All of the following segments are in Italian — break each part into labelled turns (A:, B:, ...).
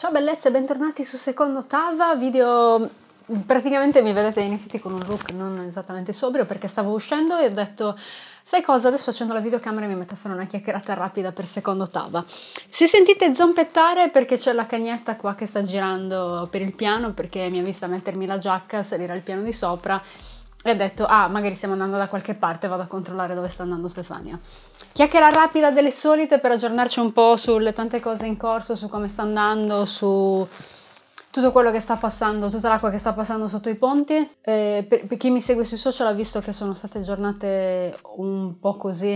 A: Ciao bellezze, bentornati su Secondo Tava, video mm, praticamente mi vedete in effetti con un look non esattamente sobrio perché stavo uscendo e ho detto sai cosa adesso accendo la videocamera e mi metto a fare una chiacchierata rapida per secondo tava se sentite zompettare perché c'è la cagnetta qua che sta girando per il piano perché mi ha vista mettermi la giacca salire al piano di sopra e ho detto ah magari stiamo andando da qualche parte vado a controllare dove sta andando Stefania chiacchiera rapida delle solite per aggiornarci un po' sulle tante cose in corso su come sta andando su tutto quello che sta passando tutta l'acqua che sta passando sotto i ponti eh, per, per, chi mi segue sui social ha visto che sono state giornate un po' così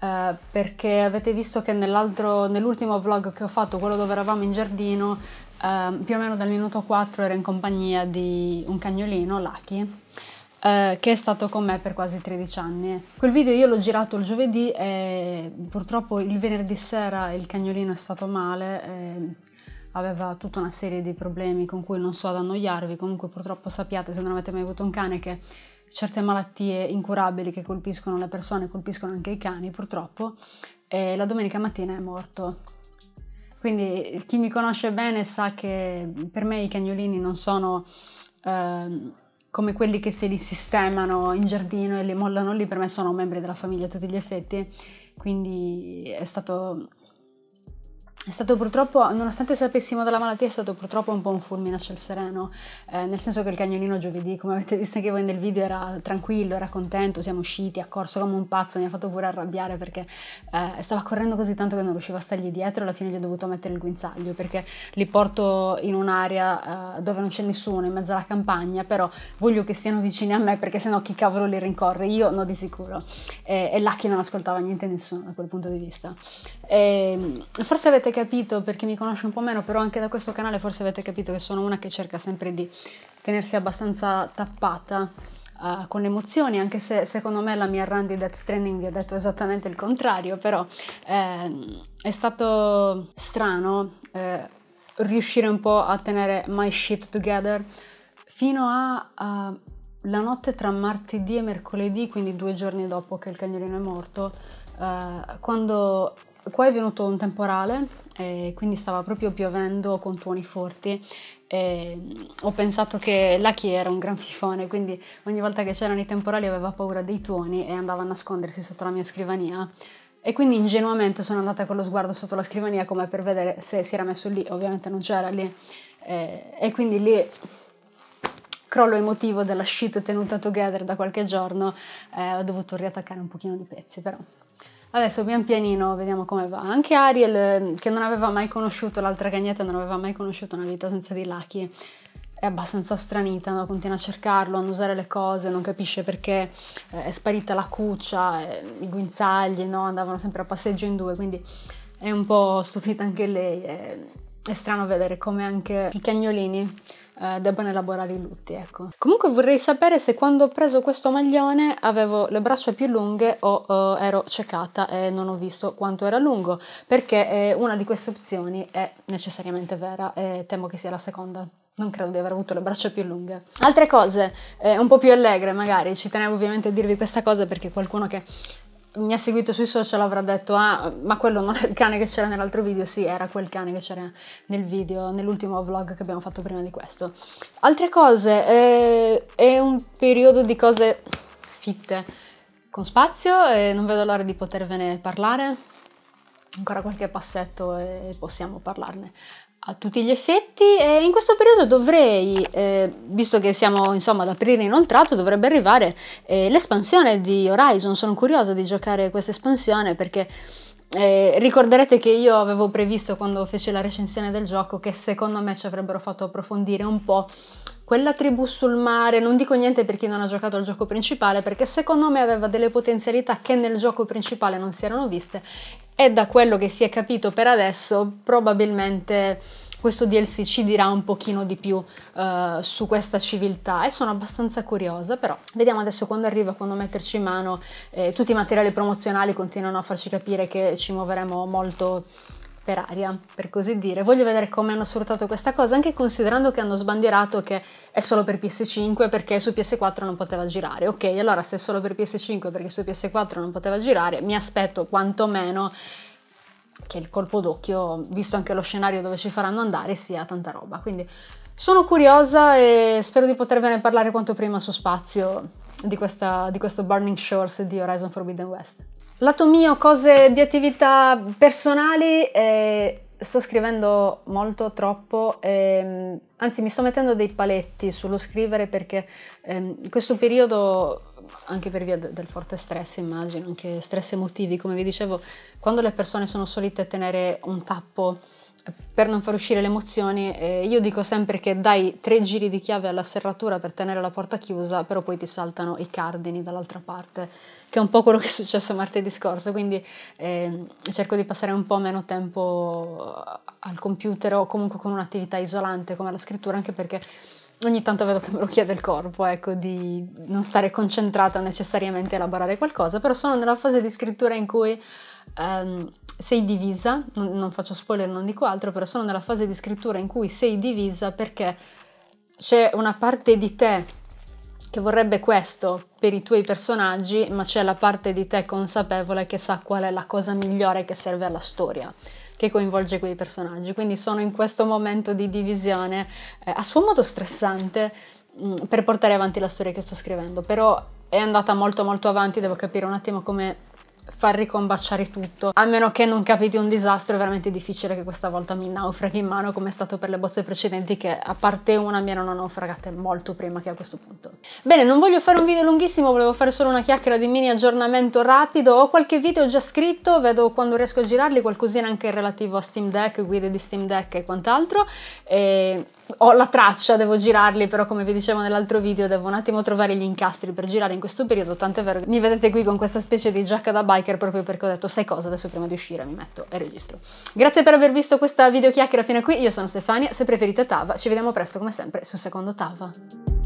A: eh, perché avete visto che nell'ultimo vlog che ho fatto, quello dove eravamo in giardino, eh, più o meno dal minuto 4 ero in compagnia di un cagnolino, Lucky, eh, che è stato con me per quasi 13 anni. Quel video io l'ho girato il giovedì e purtroppo il venerdì sera il cagnolino è stato male. E aveva tutta una serie di problemi con cui non so ad annoiarvi, comunque purtroppo sappiate se non avete mai avuto un cane che certe malattie incurabili che colpiscono le persone colpiscono anche i cani purtroppo e la domenica mattina è morto. Quindi chi mi conosce bene sa che per me i cagnolini non sono eh, come quelli che se li sistemano in giardino e li mollano lì, per me sono membri della famiglia a tutti gli effetti, quindi è stato è stato purtroppo, nonostante sapessimo della malattia, è stato purtroppo un po' un fulmine a ciel sereno, eh, nel senso che il cagnolino giovedì, come avete visto anche voi nel video, era tranquillo, era contento, siamo usciti, ha corso come un pazzo, mi ha fatto pure arrabbiare perché eh, stava correndo così tanto che non riusciva a stargli dietro, alla fine gli ho dovuto mettere il guinzaglio perché li porto in un'area eh, dove non c'è nessuno, in mezzo alla campagna, però voglio che stiano vicini a me perché sennò chi cavolo li rincorre, io no di sicuro. E, e là non ascoltava niente nessuno da quel punto di vista. E ehm, forse avete capito, perché mi conosce un po' meno, però anche da questo canale forse avete capito che sono una che cerca sempre di tenersi abbastanza tappata uh, con le emozioni, anche se secondo me la mia run di Death Stranding vi ha detto esattamente il contrario, però eh, è stato strano eh, riuscire un po' a tenere my shit together fino a... Uh, la notte tra martedì e mercoledì, quindi due giorni dopo che il cagnolino è morto, eh, quando Qua è venuto un temporale, e quindi stava proprio piovendo con tuoni forti. E ho pensato che Lucky era un gran fifone, quindi ogni volta che c'erano i temporali aveva paura dei tuoni e andava a nascondersi sotto la mia scrivania. E quindi ingenuamente sono andata con lo sguardo sotto la scrivania come per vedere se si era messo lì, ovviamente non c'era lì. Eh, e quindi lì crollo emotivo della shit tenuta together da qualche giorno, eh, ho dovuto riattaccare un pochino di pezzi però. Adesso pian pianino vediamo come va. Anche Ariel, ehm, che non aveva mai conosciuto l'altra cagnetta, non aveva mai conosciuto una vita senza di Lucky, è abbastanza stranita, no? continua a cercarlo, a usare le cose, non capisce perché eh, è sparita la cuccia, eh, i guinzagli, no? andavano sempre a passeggio in due, quindi è un po' stupita anche lei. Eh è strano vedere come anche i cagnolini eh, debbano elaborare i lutti, ecco. Comunque vorrei sapere se quando ho preso questo maglione avevo le braccia più lunghe o eh, ero ciecata e non ho visto quanto era lungo, perché eh, una di queste opzioni è necessariamente vera e temo che sia la seconda non credo di aver avuto le braccia più lunghe. Altre cose eh, un po' più allegre magari, ci tenevo ovviamente a dirvi questa cosa perché qualcuno che mi ha seguito sui social avrà detto ah ma quello non è il cane che c'era nell'altro video sì era quel cane che c'era nel video nell'ultimo vlog che abbiamo fatto prima di questo altre cose eh, è un periodo di cose fitte con spazio e non vedo l'ora di potervene parlare ancora qualche passetto e possiamo parlarne a tutti gli effetti e in questo periodo dovrei, eh, visto che siamo insomma ad aprile inoltrato, dovrebbe arrivare eh, l'espansione di Horizon, sono curiosa di giocare questa espansione perché eh, ricorderete che io avevo previsto quando feci la recensione del gioco che secondo me ci avrebbero fatto approfondire un po' quella tribù sul mare, non dico niente per chi non ha giocato al gioco principale, perché secondo me aveva delle potenzialità che nel gioco principale non si erano viste e da quello che si è capito per adesso probabilmente questo DLC ci dirà un pochino di più uh, su questa civiltà e sono abbastanza curiosa però vediamo adesso quando arriva, quando metterci in mano eh, tutti i materiali promozionali continuano a farci capire che ci muoveremo molto per aria, per così dire. Voglio vedere come hanno sfruttato questa cosa, anche considerando che hanno sbandierato che è solo per PS5 perché su PS4 non poteva girare. Ok, allora se è solo per PS5 perché su PS4 non poteva girare, mi aspetto quantomeno che il colpo d'occhio, visto anche lo scenario dove ci faranno andare, sia tanta roba. Quindi sono curiosa e spero di potervene parlare quanto prima su spazio di, questa, di questo Burning Shores di Horizon Forbidden West. Lato mio, cose di attività personali, eh, sto scrivendo molto, troppo, eh, anzi mi sto mettendo dei paletti sullo scrivere perché eh, in questo periodo, anche per via del forte stress immagino, anche stress emotivi, come vi dicevo, quando le persone sono solite tenere un tappo per non far uscire le emozioni, eh, io dico sempre che dai tre giri di chiave alla serratura per tenere la porta chiusa, però poi ti saltano i cardini dall'altra parte, che è un po' quello che è successo martedì scorso, quindi eh, cerco di passare un po' meno tempo al computer o comunque con un'attività isolante come la scrittura, anche perché ogni tanto vedo che me lo chiede il corpo, ecco, di non stare concentrata necessariamente a elaborare qualcosa, però sono nella fase di scrittura in cui... Um, sei divisa, non, non faccio spoiler, non dico altro, però sono nella fase di scrittura in cui sei divisa perché c'è una parte di te che vorrebbe questo per i tuoi personaggi, ma c'è la parte di te consapevole che sa qual è la cosa migliore che serve alla storia che coinvolge quei personaggi. Quindi sono in questo momento di divisione, eh, a suo modo stressante, mh, mm, per portare avanti la storia che sto scrivendo, però è andata molto molto avanti, devo capire un attimo come far ricombaciare tutto. A meno che non capiti un disastro, è veramente difficile che questa volta mi naufraghi in mano, come è stato per le bozze precedenti, che a parte una mi erano naufragate molto prima che a questo punto. Bene, non voglio fare un video lunghissimo, volevo fare solo una chiacchiera di mini aggiornamento rapido. Ho qualche video già scritto, vedo quando riesco a girarli, qualcosina anche relativo a Steam Deck, guide di Steam Deck e quant'altro. E ho la traccia, devo girarli, però come vi dicevo nell'altro video devo un attimo trovare gli incastri per girare in questo periodo, tant'è vero mi vedete qui con questa specie di giacca da bike Hiker proprio perché ho detto sai cosa adesso prima di uscire mi metto e registro. Grazie per aver visto questa videochiacchiera fino a qui, io sono Stefania, se preferite Tava, ci vediamo presto come sempre su Secondo Tava.